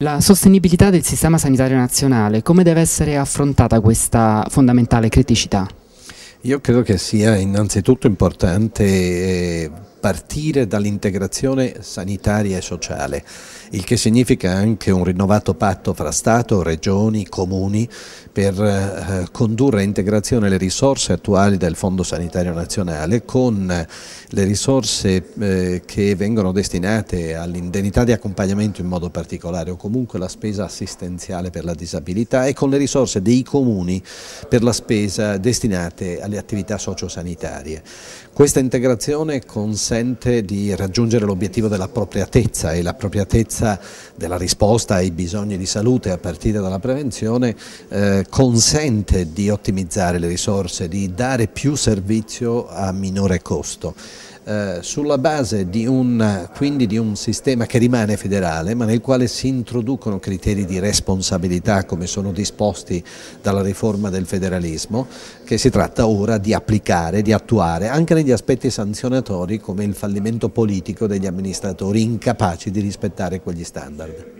La sostenibilità del sistema sanitario nazionale, come deve essere affrontata questa fondamentale criticità? Io credo che sia innanzitutto importante eh, partire dall'integrazione sanitaria e sociale, il che significa anche un rinnovato patto fra Stato, Regioni, Comuni per eh, condurre a integrazione le risorse attuali del Fondo Sanitario Nazionale con eh, le risorse eh, che vengono destinate all'indennità di accompagnamento in modo particolare o comunque la spesa assistenziale per la disabilità e con le risorse dei comuni per la spesa destinate alle attività sociosanitarie. Questa integrazione consente consente di raggiungere l'obiettivo dell'appropriatezza e l'appropriatezza della risposta ai bisogni di salute a partire dalla prevenzione eh, consente di ottimizzare le risorse, di dare più servizio a minore costo. Eh, sulla base di un, quindi di un sistema che rimane federale ma nel quale si introducono criteri di responsabilità come sono disposti dalla riforma del federalismo che si tratta ora di applicare, di attuare anche negli aspetti sanzionatori come il fallimento politico degli amministratori incapaci di rispettare quegli standard.